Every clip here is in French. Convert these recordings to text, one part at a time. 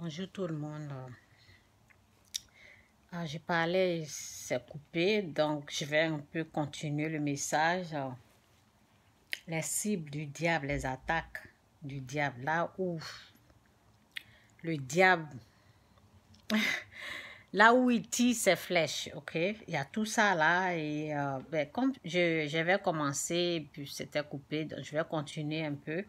Bonjour tout le monde. Ah, parlé, c'est coupé, donc je vais un peu continuer le message. Les cibles du diable, les attaques du diable, là où le diable, là où il tire ses flèches, ok? Il y a tout ça là, et euh, ben, comme je, je vais commencer, puis c'était coupé, donc je vais continuer un peu.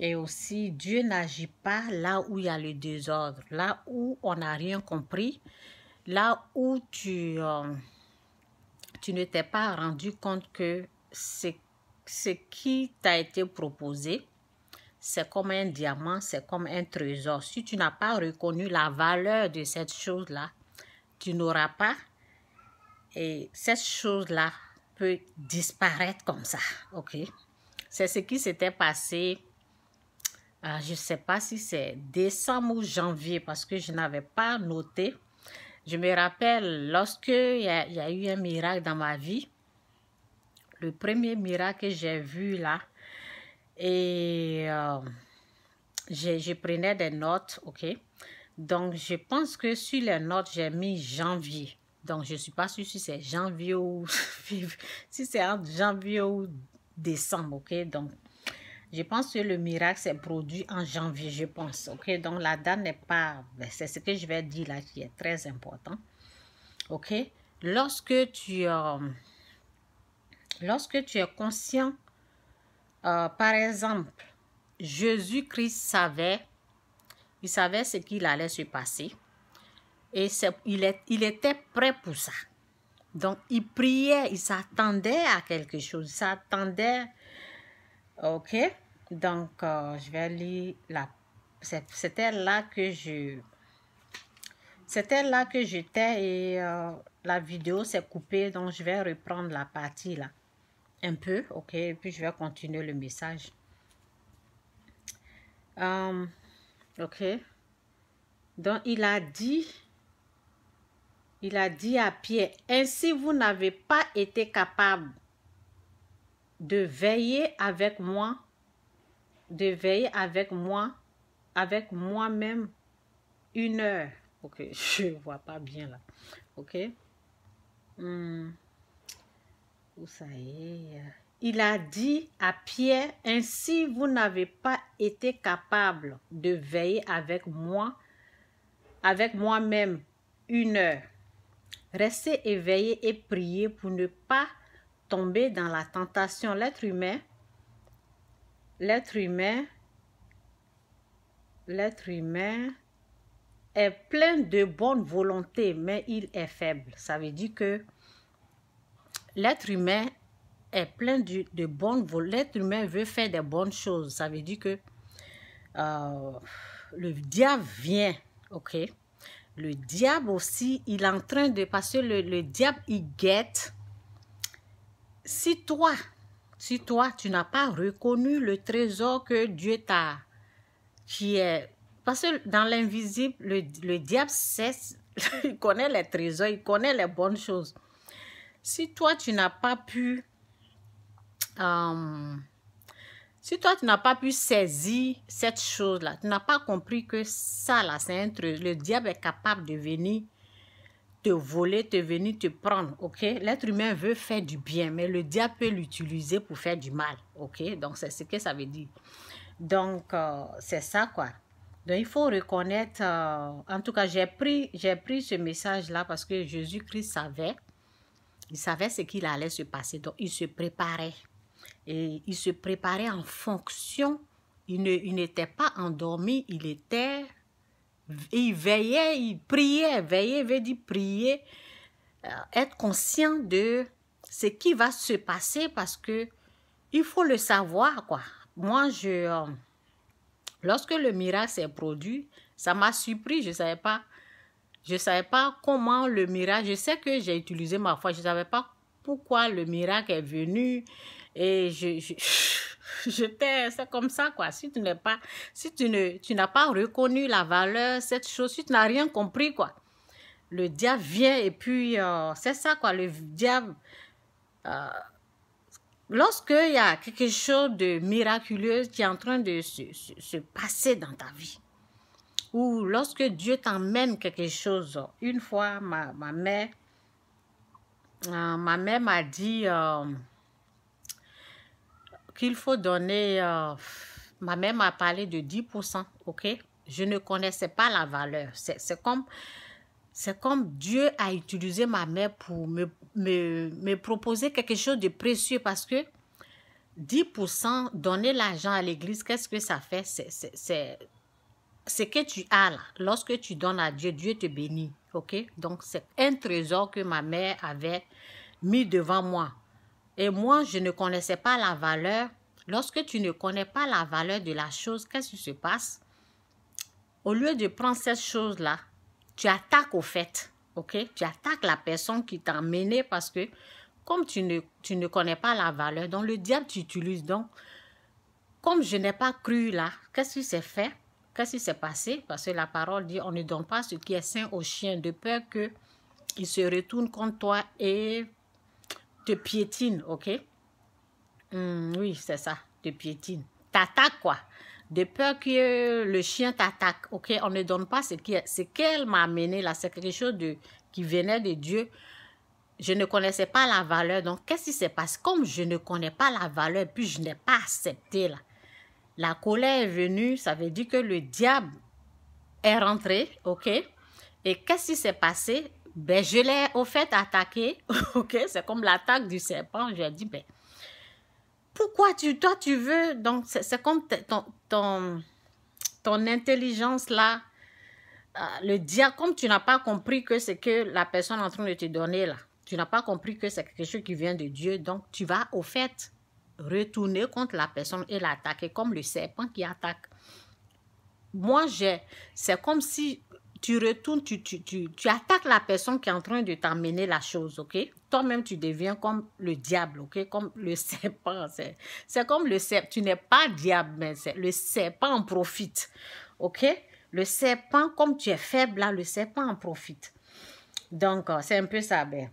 Et aussi, Dieu n'agit pas là où il y a le désordre, là où on n'a rien compris, là où tu, euh, tu ne t'es pas rendu compte que ce qui t'a été proposé, c'est comme un diamant, c'est comme un trésor. Si tu n'as pas reconnu la valeur de cette chose-là, tu n'auras pas. Et cette chose-là peut disparaître comme ça, ok? C'est ce qui s'était passé ah, je ne sais pas si c'est décembre ou janvier parce que je n'avais pas noté. Je me rappelle lorsque il y, a, eu un miracle dans ma vie, le premier miracle que j'ai vu là, et euh, je, prenais des notes, ok? Donc, je pense que sur les notes, j'ai mis janvier. Donc, je ne suis pas sûre si c'est janvier ou... si c'est janvier ou décembre, ok? Donc, je pense que le miracle s'est produit en janvier, je pense. OK, donc la date n'est pas... Ben, c'est ce que je vais dire là qui est très important. OK, lorsque tu... Euh, es conscient, euh, par exemple, Jésus-Christ savait, il savait ce qu'il allait se passer. Et il, il était prêt pour ça. Donc, il priait, il s'attendait à quelque chose, il s'attendait OK. Donc, euh, je vais lire la... C'était là que je... C'était là que j'étais et euh, la vidéo s'est coupée. Donc, je vais reprendre la partie là. Un peu, OK. puis, je vais continuer le message. Euh, OK. Donc, il a dit... Il a dit à pied, « ainsi vous n'avez pas été capable de veiller avec moi, de veiller avec moi, avec moi-même une heure. Ok, je vois pas bien là. Ok. Hmm. Où ça est? Il a dit à Pierre, ainsi vous n'avez pas été capable de veiller avec moi, avec moi-même, une heure. Restez éveillés et priez pour ne pas tomber dans la tentation. L'être humain, l'être humain, l'être humain est plein de bonne volonté, mais il est faible. Ça veut dire que l'être humain est plein de, de volontés. L'être humain veut faire des bonnes choses. Ça veut dire que euh, le diable vient, ok? Le diable aussi, il est en train de... passer. le, le diable, il guette si toi, si toi, tu n'as pas reconnu le trésor que Dieu t'a, qui est... Parce que dans l'invisible, le, le, diable sait, il connaît les trésors, il connaît les bonnes choses. Si toi, tu n'as pas pu... Euh, si toi, tu n'as pas pu saisir cette chose-là, tu n'as pas compris que ça, là, c'est un trésor, le diable est capable de venir te voler, te venir te prendre, ok L'être humain veut faire du bien, mais le diable peut l'utiliser pour faire du mal, ok Donc, c'est ce que ça veut dire. Donc, euh, c'est ça, quoi. Donc, il faut reconnaître, euh, en tout cas, j'ai pris, pris ce message-là parce que Jésus-Christ savait, il savait ce qu'il allait se passer, donc il se préparait. Et il se préparait en fonction, il n'était pas endormi, il était il veillait, il priait. Veiller veut dire prier, euh, être conscient de ce qui va se passer parce que il faut le savoir, quoi. Moi, je, euh, lorsque le miracle s'est produit, ça m'a surpris. Je ne savais pas. Je savais pas comment le miracle. Je sais que j'ai utilisé ma foi. Je ne savais pas pourquoi le miracle est venu. Et je c'est comme ça quoi. Si tu n'es pas, si tu ne, tu n'as pas reconnu la valeur, cette chose, si tu n'as rien compris quoi, le diable vient et puis euh, c'est ça quoi, le diable. Euh, Lorsqu'il y a quelque chose de miraculeux qui est en train de se, passer dans ta vie, ou lorsque Dieu t'emmène quelque chose, une fois ma, ma mère, euh, ma mère m'a dit, qu'il faut donner... Euh, ma mère m'a parlé de 10%, ok? Je ne connaissais pas la valeur. C'est comme... comme Dieu a utilisé ma mère pour me, me, proposer quelque chose de précieux parce que 10%, donner l'argent à l'église, qu'est-ce que ça fait? C'est ce que tu as là. Lorsque tu donnes à Dieu, Dieu te bénit. OK? Donc, c'est un trésor que ma mère avait mis devant moi. Et moi, je ne connaissais pas la valeur. Lorsque tu ne connais pas la valeur de la chose, qu'est-ce qui se passe? Au lieu de prendre cette chose-là, tu attaques au fait. OK? Tu attaques la personne qui t'a amené parce que comme tu ne, ne connais pas la valeur, donc le diable t'utilise. Donc, comme je n'ai pas cru là, qu'est-ce qui s'est fait? Qu'est-ce qui s'est passé? Parce que la parole dit, on ne donne pas ce qui est sain aux chiens de peur que il se retourne contre toi et piétine, ok? Hmm, oui, c'est ça, de piétine. T'attaques, quoi. De peur que le chien t'attaque, ok? On ne donne pas ce qui ce qu'elle m'a amené là. C'est quelque chose de, qui venait de Dieu. Je ne connaissais pas la valeur. Donc, qu'est-ce qui se passe? Comme je ne connais pas la valeur, puis je n'ai pas accepté là. La colère est venue, ça veut dire que le diable est rentré, ok? Et qu'est-ce qui s'est passé? Ben, je l'ai au fait attaqué. ok, c'est comme l'attaque du serpent. J'ai dit, ben, pourquoi tu, toi, tu veux. Donc, c'est comme ton, ton, intelligence là, euh, le dire, comme tu n'as pas compris que c'est que la personne en train de te donner là. Tu n'as pas compris que c'est quelque chose qui vient de Dieu. Donc, tu vas au fait retourner contre la personne et l'attaquer comme le serpent qui attaque. Moi, j'ai, c'est comme si tu retournes, tu, tu, attaques la personne qui est en train de t'emmener la chose, ok? Toi-même, tu deviens comme le diable, ok? Comme le serpent. C'est comme le serpent. Tu n'es pas diable, mais le serpent en profite, ok? Le serpent, comme tu es faible, là, le serpent en profite. Donc, euh, c'est un peu ça, ben.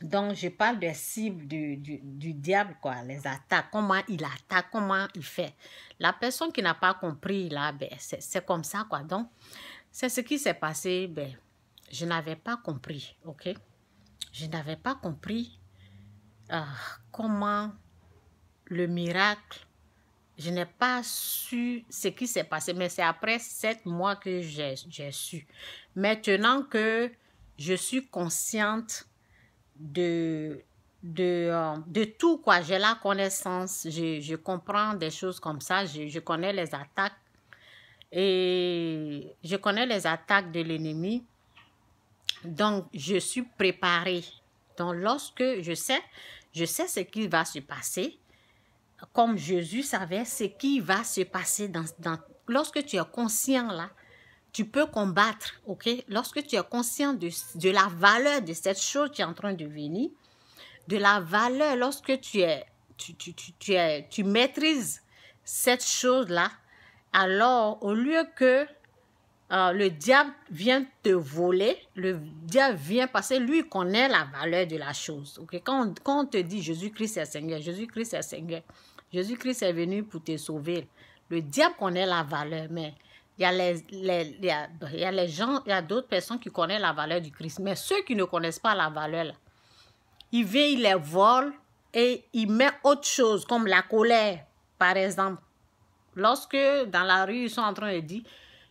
Donc, je parle des cibles du, du, du, diable, quoi, les attaques, comment il attaque, comment il fait. La personne qui n'a pas compris, là, ben, c'est comme ça, quoi. Donc, c'est ce qui s'est passé, ben, je n'avais pas compris, ok? Je n'avais pas compris euh, comment le miracle, je n'ai pas su ce qui s'est passé, mais c'est après sept mois que j'ai su. Maintenant que je suis consciente de, de, euh, de tout, quoi, j'ai la connaissance, je, je, comprends des choses comme ça, je, je connais les attaques et je connais les attaques de l'ennemi. Donc, je suis préparée. Donc, lorsque je sais, je sais ce qui va se passer, comme Jésus savait ce qui va se passer dans, lorsque tu es conscient là, tu peux combattre, ok? Lorsque tu es conscient de, la valeur de cette chose qui est en train de venir, de la valeur lorsque tu es, tu, tu, tu, tu es, tu maîtrises cette chose là, alors au lieu que euh, le diable vient te voler, le diable vient passer, lui connaît la valeur de la chose. Quand, on, te dit Jésus-Christ est Seigneur, Jésus-Christ est Seigneur, Jésus-Christ est venu pour te sauver, le diable connaît la valeur, mais il y a les, gens, il y a d'autres personnes qui connaissent la valeur du Christ, mais ceux qui ne connaissent pas la valeur, ils il vient, il les vole et il met autre chose comme la colère, par exemple Lorsque dans la rue, ils sont en train de dire,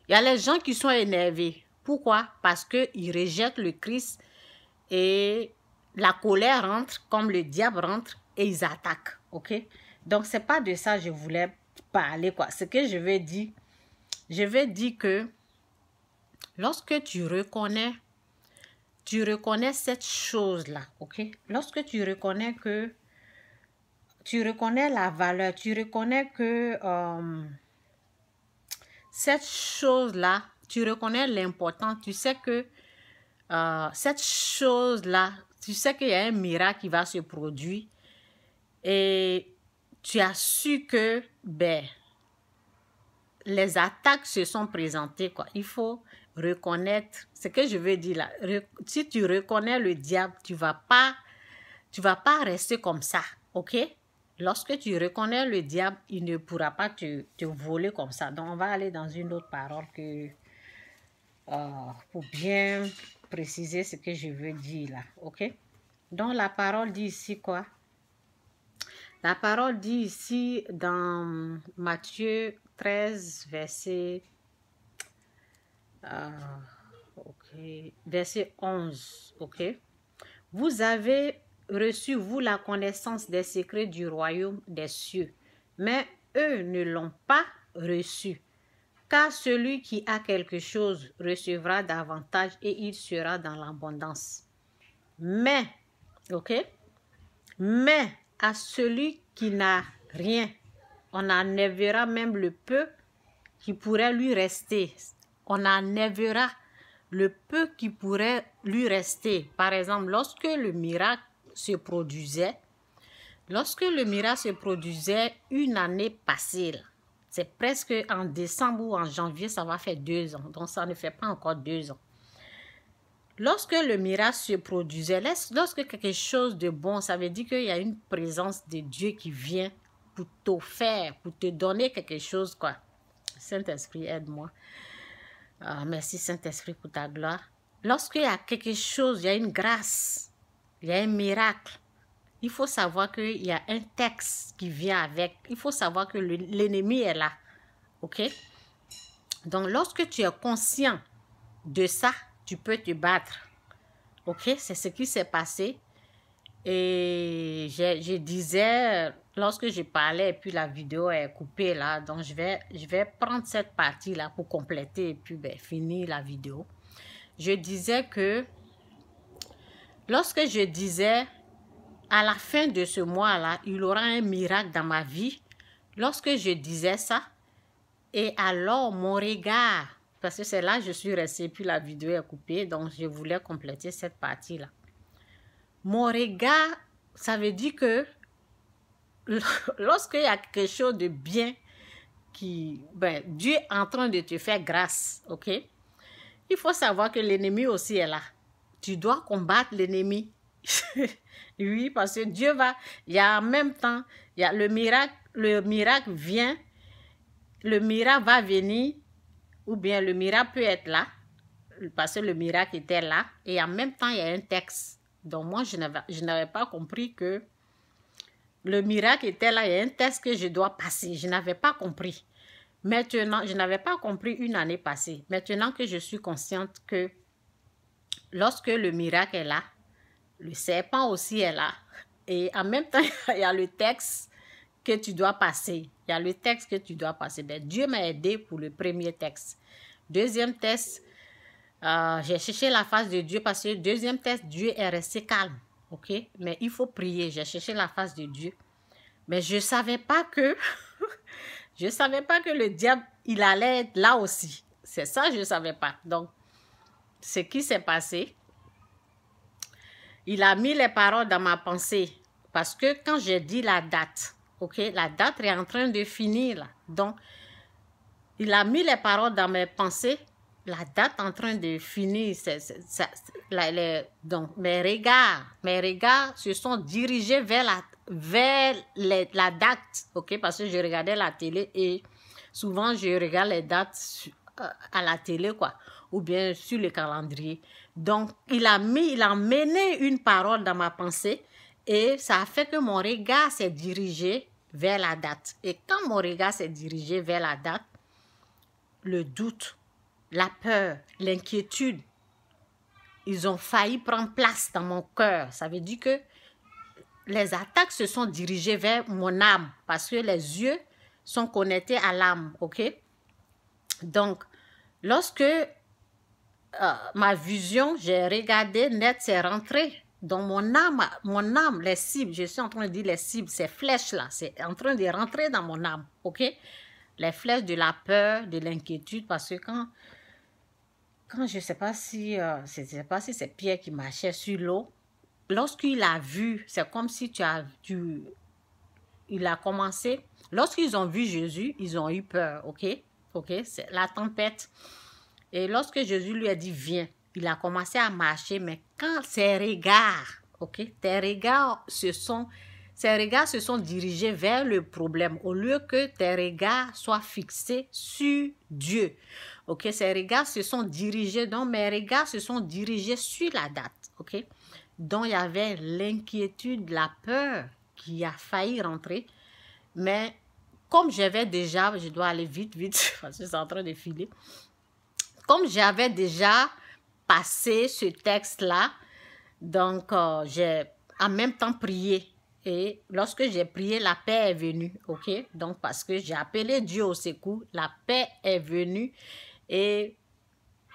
il y a les gens qui sont énervés. Pourquoi? Parce qu'ils rejettent le Christ et la colère rentre comme le diable rentre et ils attaquent. OK? Donc, c'est pas de ça que je voulais parler. Quoi. Ce que je veux dire, je veux dire que lorsque tu reconnais, tu reconnais cette chose-là, ok? Lorsque tu reconnais que tu reconnais la valeur, tu reconnais que euh, cette chose-là, tu reconnais l'important, tu sais que euh, cette chose-là, tu sais qu'il y a un miracle qui va se produire et tu as su que ben, les attaques se sont présentées. Quoi. Il faut reconnaître ce que je veux dire là. Si tu reconnais le diable, tu vas vas pas rester comme ça, ok? lorsque tu reconnais le diable, il ne pourra pas te, voler comme ça. Donc, on va aller dans une autre parole que, euh, pour bien préciser ce que je veux dire là. OK? Donc, la parole dit ici quoi? La parole dit ici dans Matthieu 13, verset, euh, verset 11. OK? Vous avez reçu-vous la connaissance des secrets du royaume des cieux, mais eux ne l'ont pas reçu. Car celui qui a quelque chose recevra davantage et il sera dans l'abondance. Mais, ok, mais à celui qui n'a rien, on enlèvera même le peu qui pourrait lui rester. On enlèvera le peu qui pourrait lui rester. Par exemple, lorsque le miracle se produisait, lorsque le miracle se produisait une année passée, c'est presque en décembre ou en janvier, ça va faire deux ans. Donc, ça ne fait pas encore deux ans. Lorsque le miracle se produisait, lorsque quelque chose de bon, ça veut dire qu'il y a une présence de Dieu qui vient pour t'offrir, pour te donner quelque chose, quoi. Saint-Esprit, aide-moi. Ah, merci, Saint-Esprit, pour ta gloire. Lorsqu'il y a quelque chose, il y a une grâce il y a un miracle. Il faut savoir qu'il y a un texte qui vient avec. Il faut savoir que l'ennemi est là. OK? Donc, lorsque tu es conscient de ça, tu peux te battre. OK? C'est ce qui s'est passé. Et je, disais, lorsque je parlais, et puis la vidéo est coupée là, donc je vais, je vais prendre cette partie là pour compléter et puis ben, finir la vidéo. Je disais que Lorsque je disais, à la fin de ce mois-là, il aura un miracle dans ma vie, lorsque je disais ça, et alors mon regard, parce que c'est là que je suis restée, puis la vidéo est coupée, donc je voulais compléter cette partie-là. Mon regard, ça veut dire que il y a quelque chose de bien qui... Ben, Dieu est en train de te faire grâce, ok? Il faut savoir que l'ennemi aussi est là tu dois combattre l'ennemi. oui, parce que Dieu va, il y a en même temps, il y a le miracle, le miracle vient, le miracle va venir, ou bien le miracle peut être là, parce que le miracle était là, et en même temps, il y a un texte. Donc moi, je n'avais pas compris que le miracle était là, il y a un texte que je dois passer. Je n'avais pas compris. Maintenant, je n'avais pas compris une année passée. Maintenant que je suis consciente que lorsque le miracle est là, le serpent aussi est là. Et en même temps, il y a le texte que tu dois passer. Il y a le texte que tu dois passer. Ben, Dieu m'a aidé pour le premier texte. Deuxième texte, euh, j'ai cherché la face de Dieu parce que deuxième texte, Dieu est resté calme. OK? Mais il faut prier. J'ai cherché la face de Dieu. Mais je ne savais pas que... je savais pas que le diable, il allait être là aussi. C'est ça, je ne savais pas. Donc, ce qui s'est passé, il a mis les paroles dans ma pensée. Parce que quand j'ai dit la date, ok, la date est en train de finir. Donc, il a mis les paroles dans mes pensées. La date en train de finir. donc, mes regards, mes regards se sont dirigés vers la, vers la date, ok, parce que je regardais la télé et souvent je regarde les dates euh, à la télé, quoi ou bien sur le calendrier. Donc, il a, mis, il a mené une parole dans ma pensée et ça a fait que mon regard s'est dirigé vers la date. Et quand mon regard s'est dirigé vers la date, le doute, la peur, l'inquiétude, ils ont failli prendre place dans mon cœur. Ça veut dire que les attaques se sont dirigées vers mon âme parce que les yeux sont connectés à l'âme, ok? Donc, lorsque euh, ma vision, j'ai regardé net, c'est rentré dans mon âme, mon âme, les cibles, je suis en train de dire les cibles, ces flèches-là, c'est en train de rentrer dans mon âme, ok? Les flèches de la peur, de l'inquiétude, parce que quand, quand je ne sais pas si, euh, je sais pas si c'est Pierre qui marchait sur l'eau, lorsqu'il a vu, c'est comme si tu as, tu, il a commencé, lorsqu'ils ont vu Jésus, ils ont eu peur, ok? Ok? C'est la tempête. Et lorsque Jésus lui a dit, viens, il a commencé à marcher, mais quand ses regards, ok, tes regards se sont, ses regards se sont dirigés vers le problème au lieu que tes regards soient fixés sur Dieu. Ok, ses regards se sont dirigés, donc mes regards se sont dirigés sur la date, ok, dont il y avait l'inquiétude, la peur qui a failli rentrer, mais comme j'avais déjà, je dois aller vite, vite, parce que c'est en train de filer comme j'avais déjà passé ce texte-là, donc euh, j'ai en même temps prié. Et lorsque j'ai prié, la paix est venue, ok? Donc parce que j'ai appelé Dieu au secours, la paix est venue. Et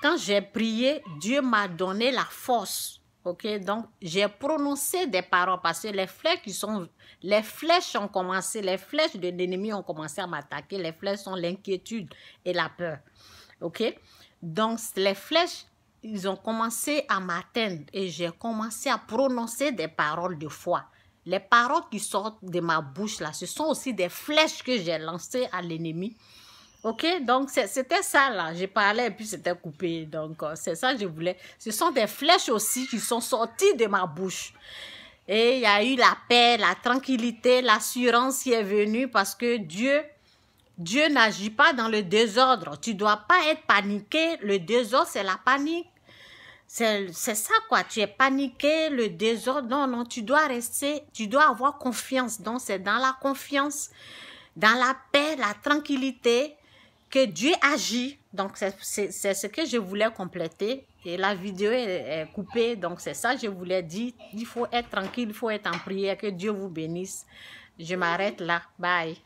quand j'ai prié, Dieu m'a donné la force. OK, donc j'ai prononcé des paroles parce que les flèches qui sont les flèches ont commencé, les flèches de l'ennemi ont commencé à m'attaquer, les flèches sont l'inquiétude et la peur. OK donc, les flèches, ils ont commencé à m'atteindre et j'ai commencé à prononcer des paroles de foi. Les paroles qui sortent de ma bouche là, ce sont aussi des flèches que j'ai lancées à l'ennemi. Ok, donc c'était ça là. J'ai parlé et puis c'était coupé. Donc euh, c'est ça que je voulais. Ce sont des flèches aussi qui sont sorties de ma bouche. Et il y a eu la paix, la tranquillité, l'assurance qui est venue parce que Dieu Dieu n'agit pas dans le désordre. Tu dois pas être paniqué. Le désordre, c'est la panique. C'est ça, quoi. Tu es paniqué, le désordre. Non, non, tu dois rester, tu dois avoir confiance. Donc, c'est dans la confiance, dans la paix, la tranquillité que Dieu agit. Donc, c'est ce que je voulais compléter. Et la vidéo est, coupée. Donc, c'est ça que je voulais dire. Il faut être tranquille, il faut être en prière. Que Dieu vous bénisse. Je m'arrête là. Bye.